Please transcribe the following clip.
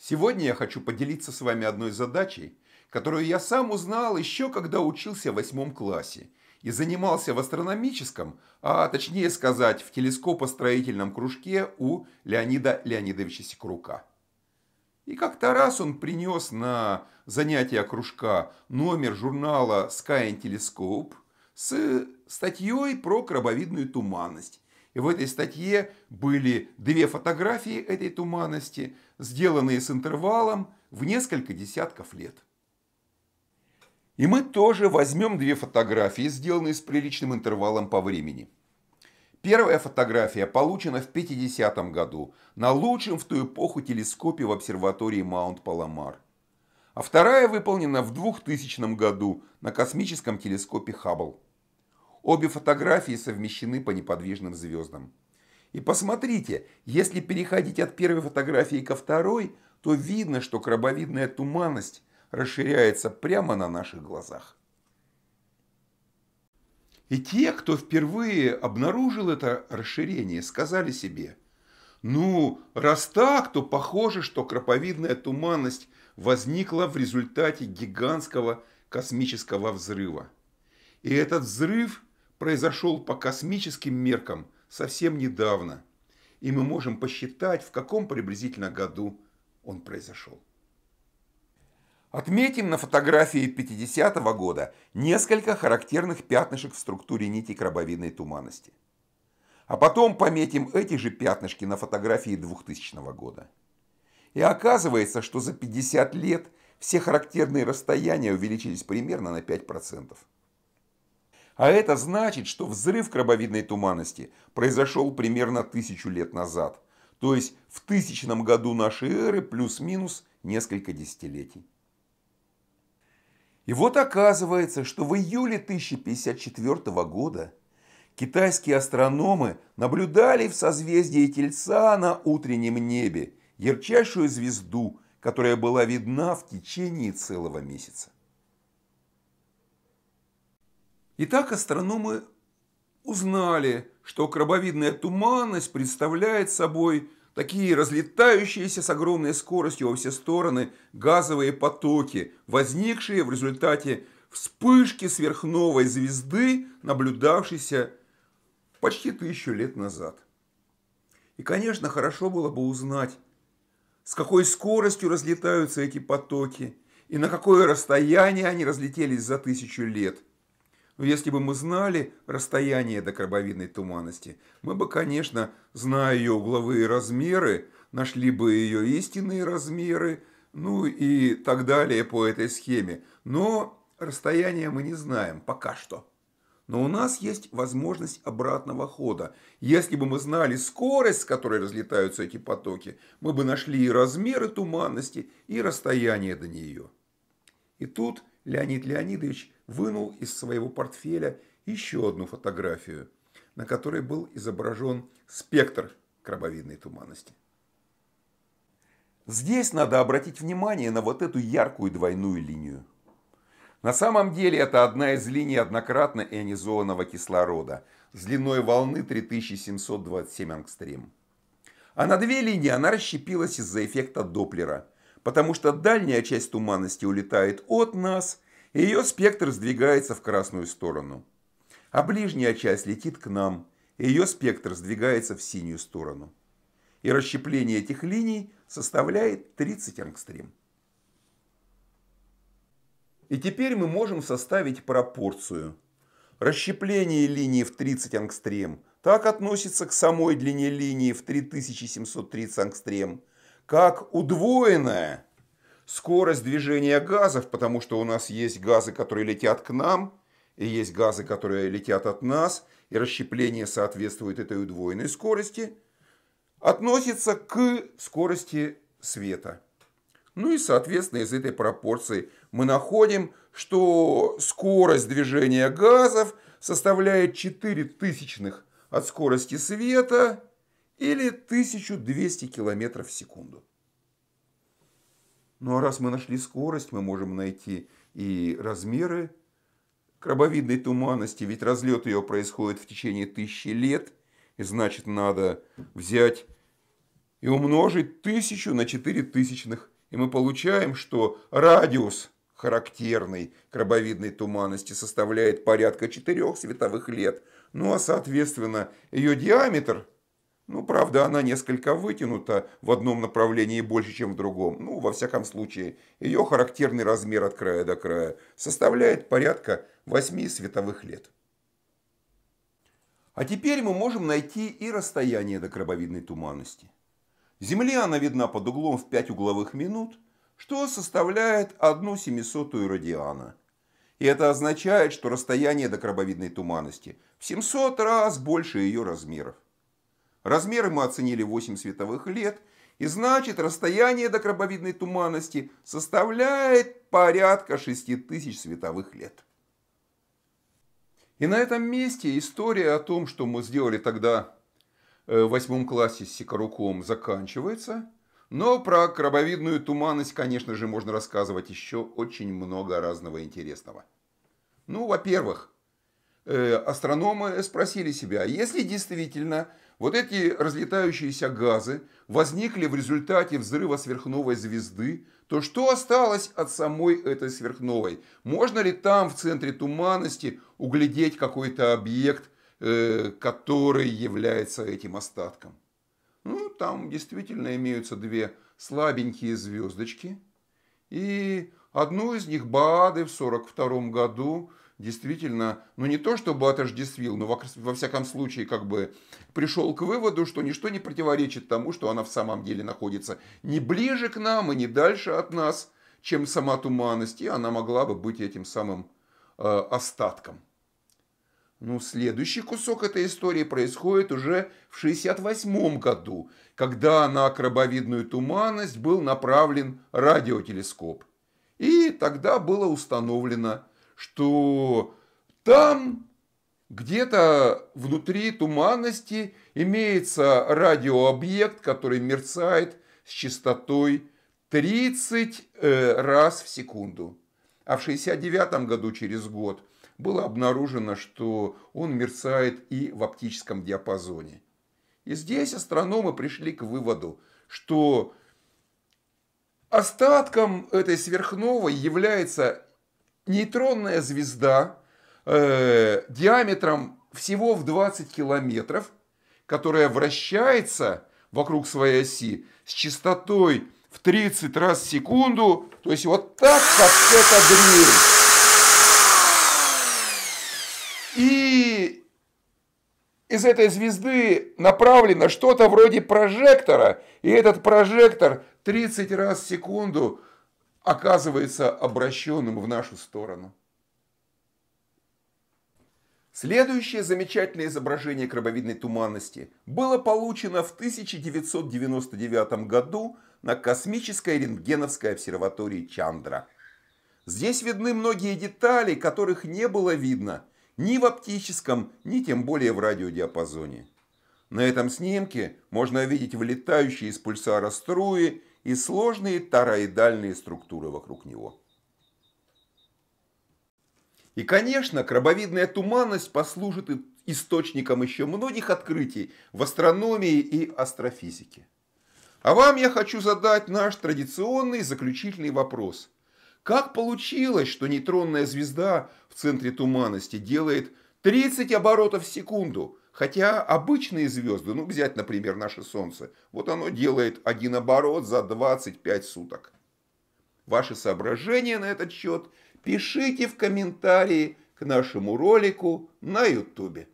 Сегодня я хочу поделиться с вами одной задачей, которую я сам узнал еще когда учился в восьмом классе и занимался в астрономическом, а точнее сказать, в телескопостроительном кружке у Леонида Леонидовича Секрука. И как-то раз он принес на занятия кружка номер журнала Sky and Telescope с статьей про крабовидную туманность в этой статье были две фотографии этой туманности, сделанные с интервалом в несколько десятков лет. И мы тоже возьмем две фотографии, сделанные с приличным интервалом по времени. Первая фотография получена в 50 году на лучшем в ту эпоху телескопе в обсерватории Маунт-Паламар. А вторая выполнена в 2000 году на космическом телескопе Хаббл. Обе фотографии совмещены по неподвижным звездам. И посмотрите, если переходить от первой фотографии ко второй, то видно, что крабовидная туманность расширяется прямо на наших глазах. И те, кто впервые обнаружил это расширение, сказали себе, ну, раз так, то похоже, что краповидная туманность возникла в результате гигантского космического взрыва. И этот взрыв произошел по космическим меркам совсем недавно, и мы можем посчитать, в каком приблизительно году он произошел. Отметим на фотографии 50 -го года несколько характерных пятнышек в структуре нити крабовидной туманности. А потом пометим эти же пятнышки на фотографии 2000 -го года. И оказывается, что за 50 лет все характерные расстояния увеличились примерно на 5%. А это значит, что взрыв крабовидной туманности произошел примерно тысячу лет назад, то есть в тысячном году нашей эры плюс-минус несколько десятилетий. И вот оказывается, что в июле 1054 года китайские астрономы наблюдали в созвездии Тельца на утреннем небе ярчайшую звезду, которая была видна в течение целого месяца. Итак, астрономы узнали, что крабовидная туманность представляет собой такие разлетающиеся с огромной скоростью во все стороны газовые потоки, возникшие в результате вспышки сверхновой звезды, наблюдавшейся почти тысячу лет назад. И, конечно, хорошо было бы узнать, с какой скоростью разлетаются эти потоки и на какое расстояние они разлетелись за тысячу лет – но если бы мы знали расстояние до крабовидной туманности, мы бы, конечно, зная ее угловые размеры, нашли бы ее истинные размеры, ну и так далее по этой схеме. Но расстояние мы не знаем пока что. Но у нас есть возможность обратного хода. Если бы мы знали скорость, с которой разлетаются эти потоки, мы бы нашли и размеры туманности, и расстояние до нее. И тут Леонид Леонидович вынул из своего портфеля еще одну фотографию, на которой был изображен спектр крабовидной туманности. Здесь надо обратить внимание на вот эту яркую двойную линию. На самом деле это одна из линий однократно ионизованного кислорода с длиной волны 3727 ангстрем. А на две линии она расщепилась из-за эффекта Доплера – потому что дальняя часть туманности улетает от нас, и ее спектр сдвигается в красную сторону. А ближняя часть летит к нам, и ее спектр сдвигается в синюю сторону. И расщепление этих линий составляет 30 ангстрем. И теперь мы можем составить пропорцию. Расщепление линии в 30 ангстрем так относится к самой длине линии в 3730 ангстрем, как удвоенная скорость движения газов, потому что у нас есть газы, которые летят к нам, и есть газы, которые летят от нас, и расщепление соответствует этой удвоенной скорости, относится к скорости света. Ну и, соответственно, из этой пропорции мы находим, что скорость движения газов составляет 4 тысячных от скорости света – или 1200 км в секунду. Ну а раз мы нашли скорость, мы можем найти и размеры крабовидной туманности, ведь разлет ее происходит в течение тысячи лет, и значит надо взять и умножить тысячу на четыре тысячных, и мы получаем, что радиус характерной крабовидной туманности составляет порядка четырех световых лет, ну а соответственно ее диаметр – ну, правда, она несколько вытянута в одном направлении больше, чем в другом. Ну, во всяком случае, ее характерный размер от края до края составляет порядка 8 световых лет. А теперь мы можем найти и расстояние до крабовидной туманности. Земле она видна под углом в 5 угловых минут, что составляет 1 семисотую радиана. И это означает, что расстояние до крабовидной туманности в 700 раз больше ее размеров. Размеры мы оценили 8 световых лет, и значит расстояние до крабовидной туманности составляет порядка 6000 световых лет. И на этом месте история о том, что мы сделали тогда э, в восьмом классе с Сикоруком, заканчивается. Но про крабовидную туманность, конечно же, можно рассказывать еще очень много разного интересного. Ну, во-первых, Э, астрономы спросили себя, если действительно вот эти разлетающиеся газы возникли в результате взрыва сверхновой звезды, то что осталось от самой этой сверхновой? Можно ли там в центре туманности углядеть какой-то объект, э, который является этим остатком? Ну, там действительно имеются две слабенькие звездочки. И одну из них Баады в 1942 году действительно, ну не то чтобы отождествил, но во, во всяком случае как бы пришел к выводу, что ничто не противоречит тому, что она в самом деле находится не ближе к нам и не дальше от нас, чем сама туманность, и она могла бы быть этим самым э, остатком. Ну, следующий кусок этой истории происходит уже в 1968 году, когда на крабовидную туманность был направлен радиотелескоп. И тогда было установлено, что там где-то внутри туманности имеется радиообъект, который мерцает с частотой 30 э, раз в секунду. А в 1969 году, через год, было обнаружено, что он мерцает и в оптическом диапазоне. И здесь астрономы пришли к выводу, что остатком этой сверхновой является нейтронная звезда э, диаметром всего в 20 километров, которая вращается вокруг своей оси с частотой в 30 раз в секунду, то есть вот так, как это дрель. И из этой звезды направлено что-то вроде прожектора, и этот прожектор 30 раз в секунду оказывается обращенным в нашу сторону. Следующее замечательное изображение крабовидной туманности было получено в 1999 году на космической рентгеновской обсерватории Чандра. Здесь видны многие детали, которых не было видно ни в оптическом, ни тем более в радиодиапазоне. На этом снимке можно видеть вылетающие из пульсара струи и сложные тороидальные структуры вокруг него. И, конечно, крабовидная туманность послужит источником еще многих открытий в астрономии и астрофизике. А вам я хочу задать наш традиционный заключительный вопрос. Как получилось, что нейтронная звезда в центре туманности делает 30 оборотов в секунду, Хотя обычные звезды, ну взять, например, наше Солнце, вот оно делает один оборот за 25 суток. Ваши соображения на этот счет пишите в комментарии к нашему ролику на YouTube.